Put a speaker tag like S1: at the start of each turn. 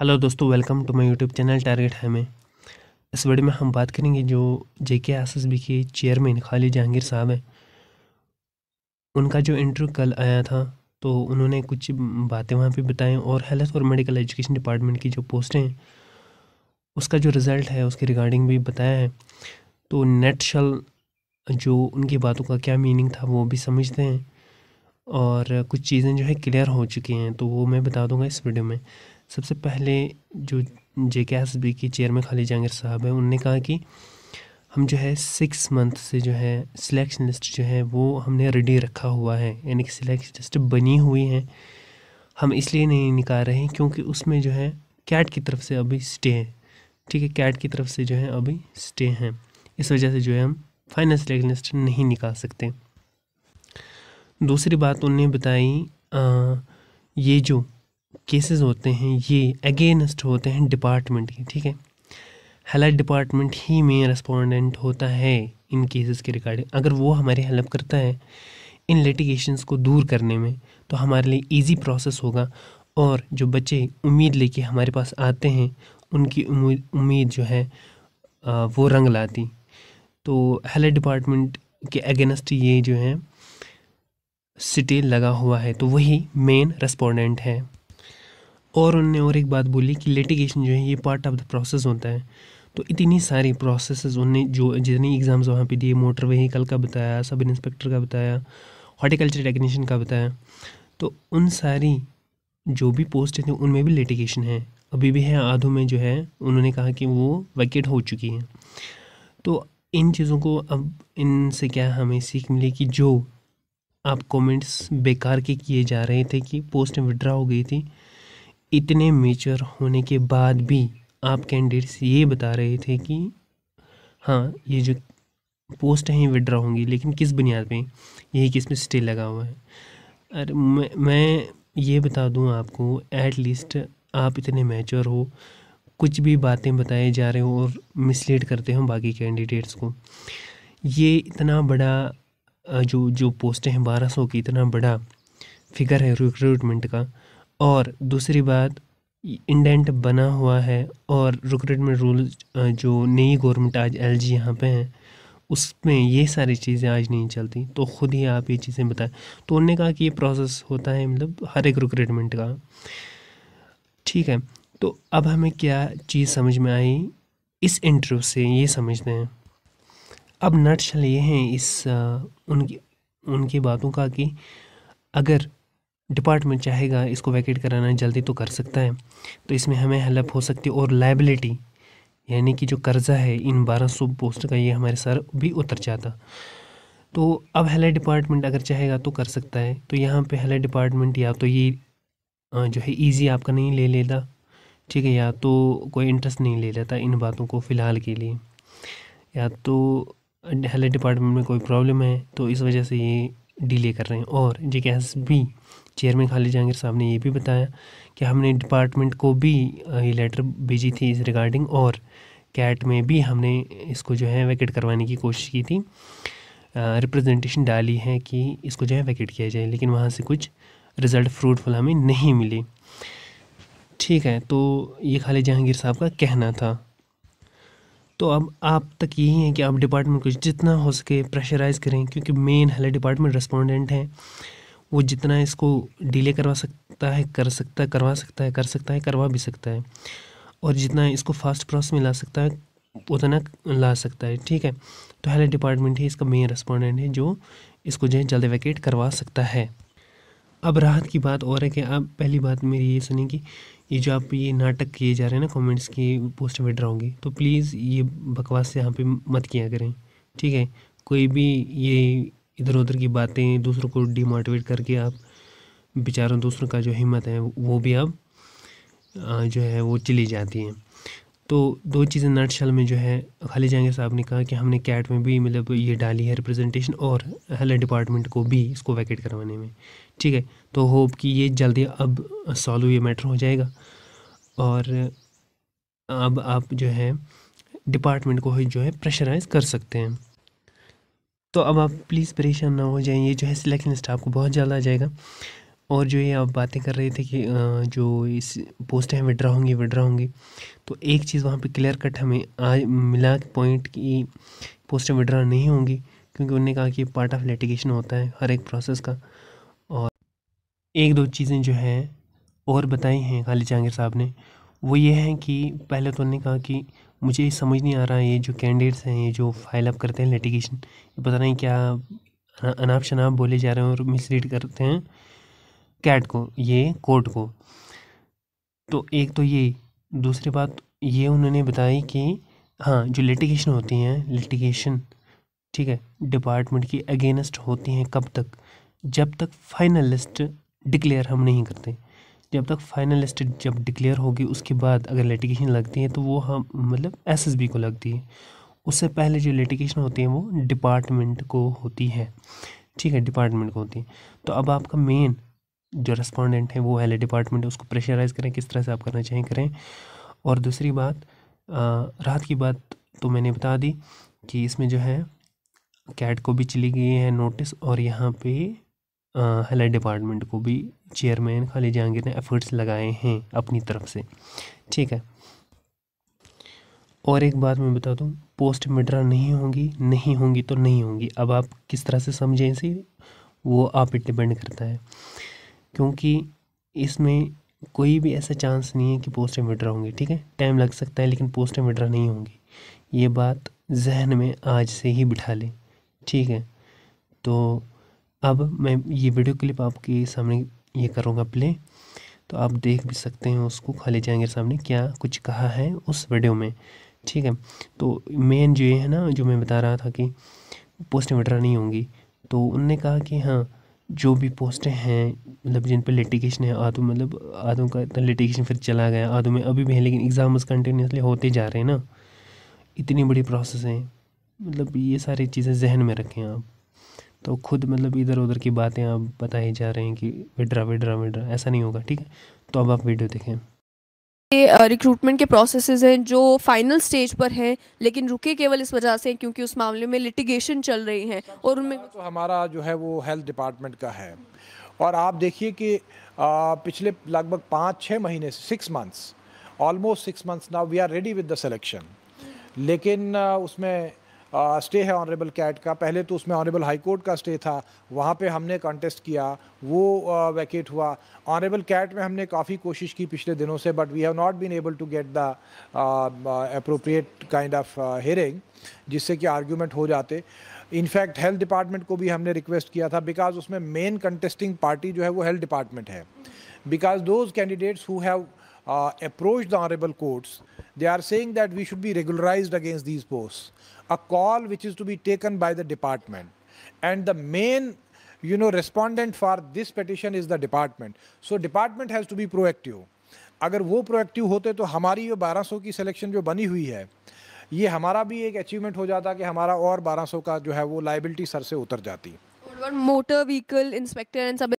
S1: Hello दोस्तों welcome to my YouTube channel target है में इस वीडियो में हम बात करेंगे जो J K S S B के चेयरमैन खाली जहांगीर साहब हैं उनका जो इंटरव्यू कल आया था तो उन्होंने कुछ बातें वहाँ पे बताएं और हेल्थ और मेडिकल एजुकेशन डिपार्टमेंट की जो पोस्टें हैं उसका जो रिज़ल्ट है उसके रिगार्डिंग भी बताया है तो नेट शल जो उनकी बातों का क्या मीनिंग था वो भी समझते हैं और कुछ चीज़ें जो है क्लियर हो चुकी हैं तो वो मैं बता दूंगा इस वीडियो में सबसे पहले जो जे के एस बी की चेयरमैन खाली जहांगीर साहब हैं उनने कहा कि हम जो है सिक्स मंथ से जो है सिलेक्शन लिस्ट जो है वो हमने रेडी रखा हुआ है यानी कि सिलेक्शन लिस्ट बनी हुई है हम इसलिए नहीं निकाल रहे हैं क्योंकि उसमें जो है कैट की तरफ से अभी स्टे है ठीक है कैट की तरफ से जो है अभी स्टे हैं इस वजह से जो है हम फाइनल सिलेक्शन लिस्ट नहीं निकाल सकते दूसरी बात उनने बताई ये जो केसेस होते हैं ये अगेंस्ट होते हैं डिपार्टमेंट के ठीक है हेल्थ डिपार्टमेंट ही मेन रेस्पोंडेंट होता है इन केसेस के रिगार्डिंग अगर वो हमारी हेल्प करता है इन लिटिगेशंस को दूर करने में तो हमारे लिए इजी प्रोसेस होगा और जो बच्चे उम्मीद लेके हमारे पास आते हैं उनकी उम्मीद उम्मीद जो है आ, वो रंग लाती तो हेल्थ डिपार्टमेंट के अगेंस्ट ये जो है सिटी लगा हुआ है तो वही मेन रेस्पोंडेंट है और उनने और एक बात बोली कि लिटिगेशन जो है ये पार्ट ऑफ द प्रोसेस होता है तो इतनी सारी प्रोसेस उनने जो जितनी एग्ज़ाम्स वहाँ पे दिए मोटर व्हीकल का बताया सब इंस्पेक्टर का बताया हॉर्टिकल्चर टेक्नीशियन का बताया तो उन सारी जो भी पोस्ट थी उनमें भी लिटिगेशन है अभी भी है आधों में जो है उन्होंने कहा कि वो वैकेट हो चुकी है तो इन चीज़ों को अब इनसे क्या हमें सीख मिली कि जो आप कमेंट्स बेकार के किए जा रहे थे कि पोस्ट विड्रा हो गई थी इतने मेचर होने के बाद भी आप कैंडिडेट्स ये बता रहे थे कि हाँ ये जो पोस्ट हैं विड्रा होंगी लेकिन किस बुनियाद पे यही किस में स्टे लगा हुआ है अरे मैं मैं ये बता दूँ आपको एट लीस्ट आप इतने मेचोर हो कुछ भी बातें बताए जा रहे हो और मिसलीड करते हो बाकी कैंडिडेट्स को ये इतना बड़ा जो जो पोस्टें हैं बारह सौ की इतना बड़ा फिगर है रिक्रूटमेंट का और दूसरी बात इंडेंट बना हुआ है और रिक्रूटमेंट रूल जो नई गवर्नमेंट आज एल जी यहाँ पर है उसमें ये सारी चीज़ें आज नहीं चलती तो ख़ुद ही आप ये चीज़ें बताएं तो उन्होंने कहा कि ये प्रोसेस होता है मतलब हर एक रिक्रूटमेंट का ठीक है तो अब हमें क्या चीज़ समझ में आई इस इंटरव्यू से ये समझते हैं अब नटशल ये हैं इस उनकी उनकी बातों का कि अगर डिपार्टमेंट चाहेगा इसको वैकेट कराना जल्दी तो कर सकता है तो इसमें हमें हेल्प हो सकती है और लाइबिलिटी यानी कि जो कर्ज़ा है इन बारह सौ पोस्ट का ये हमारे सर भी उतर जाता तो अब हेल्थ डिपार्टमेंट अगर चाहेगा तो कर सकता है तो यहाँ पे हेल्थ डिपार्टमेंट या तो ये जो है इजी आपका नहीं ले लेता ठीक है या तो कोई इंटरेस्ट नहीं ले लेता इन बातों को फ़िलहाल के लिए या तो हेल्थ डिपार्टमेंट में कोई प्रॉब्लम है तो इस वजह से ये डिले कर रहे हैं और J K S B chairman Khalid Jahangir साहब ने ये भी बताया कि हमने डिपार्टमेंट को भी ये लेटर भेजी थी इस रिगार्डिंग और कैट में भी हमने इसको जो है वैकेट करवाने की कोशिश की थी रिप्रेजेंटेशन डाली है कि इसको जो है वैकेट किया जाए लेकिन वहाँ से कुछ रिज़ल्ट फ्रूटफुल हमें नहीं मिले ठीक है तो ये खालिद जहांगीर साहब का कहना था तो अब आप तक यही है कि आप डिपार्टमेंट को जितना हो सके प्रेशराइज करें क्योंकि मेन हेल्थ डिपार्टमेंट रेस्पॉन्डेंट हैं वो जितना इसको डिले करवा सकता है कर सकता है करवा सकता है कर सकता है करवा भी सकता है और जितना इसको फास्ट प्रोसेस में ला सकता है उतना ला सकता है ठीक है तो हेल्थ डिपार्टमेंट ही इसका मेन रेस्पॉन्डेंट है जो इसको जो है जल्दी वैकेट करवा सकता है अब राहत की बात और है कि आप पहली बात मेरी ये सुनी कि ये जो आप ये नाटक किए जा रहे हैं ना कमेंट्स की पोस्ट में ड्राओगे तो प्लीज़ ये बकवास यहाँ पे मत किया करें ठीक है कोई भी ये इधर उधर की बातें दूसरों को डिमोटिवेट करके आप बेचारों दूसरों का जो हिम्मत है वो भी अब जो है वो चली जाती है तो दो चीज़ें नट शल में जो है खाली जाएंगे साहब ने कहा कि हमने कैट में भी मतलब ये डाली है रिप्रेजेंटेशन और हेल्थ डिपार्टमेंट को भी इसको वैकेट करवाने में ठीक है तो होप कि ये जल्दी अब सॉल्व ये मैटर हो जाएगा और अब आप जो है डिपार्टमेंट को जो है प्रेशराइज कर सकते हैं तो अब आप प्लीज़ परेशान ना हो जाए ये जो है सिलेक्शन स्टाफ को बहुत जल्द आ जाएगा और जो ये आप बातें कर रहे थे कि जो इस पोस्टें हैं विड्रा होंगी विड्रा होंगी तो एक चीज़ वहाँ पे क्लियर कट हमें आज मिला पॉइंट की पोस्टें विड्रा नहीं होंगी क्योंकि उन्होंने कहा कि पार्ट ऑफ लिटिगेशन होता है हर एक प्रोसेस का और एक दो चीज़ें जो हैं और बताई हैं खाली जहांगीर साहब ने वो ये हैं कि पहले तो उन्होंने कहा कि मुझे समझ नहीं आ रहा है ये जो कैंडिडेट्स हैं ये जो फाइल अप करते हैं लिटिगेशन ये पता नहीं क्या अनाप शनाप बोले जा रहे हैं और मिसरीड करते हैं कैट को ये कोर्ट को तो एक तो ये दूसरी बात ये उन्होंने बताई कि हाँ जो लिटिगेशन होती हैं लिटिगेशन ठीक है डिपार्टमेंट की अगेंस्ट होती हैं कब तक जब तक फाइनल लिस्ट डिक्लेयर हम नहीं करते जब तक फाइनल लिस्ट जब डिक्लेयर होगी उसके बाद अगर लिटिगेशन लगती है तो वो हम मतलब एसएसबी को लगती है उससे पहले जो लिटिगेशन होती है वो डिपार्टमेंट को होती है ठीक है डिपार्टमेंट को होती है तो अब आपका मेन जो रेस्पॉन्डेंट हैं वो वाले डिपार्टमेंट उसको प्रेशराइज़ करें किस तरह से आप करना चाहें करें और दूसरी बात रात की बात तो मैंने बता दी कि इसमें जो है कैट को भी चली गई है नोटिस और यहाँ पे हेल्थ डिपार्टमेंट को भी चेयरमैन खाली जहांगीर ने एफर्ट्स लगाए हैं अपनी तरफ से ठीक है और एक बात मैं बता दूँ पोस्ट मिड्रा नहीं होंगी नहीं होंगी तो नहीं होंगी अब आप किस तरह से समझें इसे वो आप पर डिपेंड करता है क्योंकि इसमें कोई भी ऐसा चांस नहीं है कि पोस्ट में विड्रा होंगे ठीक है टाइम लग सकता है लेकिन पोस्ट में विड्रा नहीं होंगी ये बात जहन में आज से ही बिठा लें ठीक है तो अब मैं ये वीडियो क्लिप आपके सामने ये करूँगा प्ले तो आप देख भी सकते हैं उसको खाली जाएंगे सामने क्या कुछ कहा है उस वीडियो में ठीक है तो मेन जो ये है ना जो मैं बता रहा था कि पोस्ट विड्रा नहीं होंगी तो उनने कहा कि हाँ जो भी पोस्टें हैं मतलब जिन पर लिटिगेशन है आधों मतलब आधों का इतना लिटिगेशन फिर चला गया आधों में अभी भी है लेकिन एग्ज़ाम्स कंटिन्यूसली होते जा रहे हैं ना इतनी बड़ी प्रोसेस है मतलब ये सारी चीज़ें जहन में रखें आप तो खुद मतलब इधर उधर की बातें आप बताए जा रहे हैं कि विड्रा विड्रा विड्रा ऐसा नहीं होगा ठीक है तो अब आप वीडियो देखें रिक्रूटमेंट के प्रोसेसेस हैं जो फाइनल स्टेज पर हैं लेकिन रुके केवल इस वजह से क्योंकि उस मामले में लिटिगेशन चल रही है और उनमें
S2: तो हमारा जो है वो हेल्थ डिपार्टमेंट का है और आप देखिए कि पिछले लगभग पाँच छः महीने से six months almost six months now we are ready with the selection लेकिन उसमें स्टे है ऑनरेबल कैट का पहले तो उसमें ऑनरेबल हाई कोर्ट का स्टे था वहाँ पे हमने कॉन्टेस्ट किया वो वैकेट हुआ ऑनरेबल कैट में हमने काफ़ी कोशिश की पिछले दिनों से but we have not been able to get the appropriate kind of hearing जिससे कि आर्ग्यूमेंट हो जाते इनफैक्ट हेल्थ डिपार्टमेंट को भी हमने रिक्वेस्ट किया था बिकॉज उसमें मेन कंटेस्टिंग पार्टी जो है वो हेल्थ डिपार्टमेंट है because those candidates who have approach the honourable courts they are saying that we should be regularise against these post a call which is to be taken by the department. And the main you know respondent for this petition is the department. So department has to be proactive. अगर वो proactive होते तो हमारी ये 1200 की selection जो बनी हुई है ये हमारा भी एक अचीवमेंट हो जाता कि हमारा और 1200 का जो है वो लाइबिलिटी सर से उतर जाती मोटर व्हीकल इंस्पेक्टर एंड सब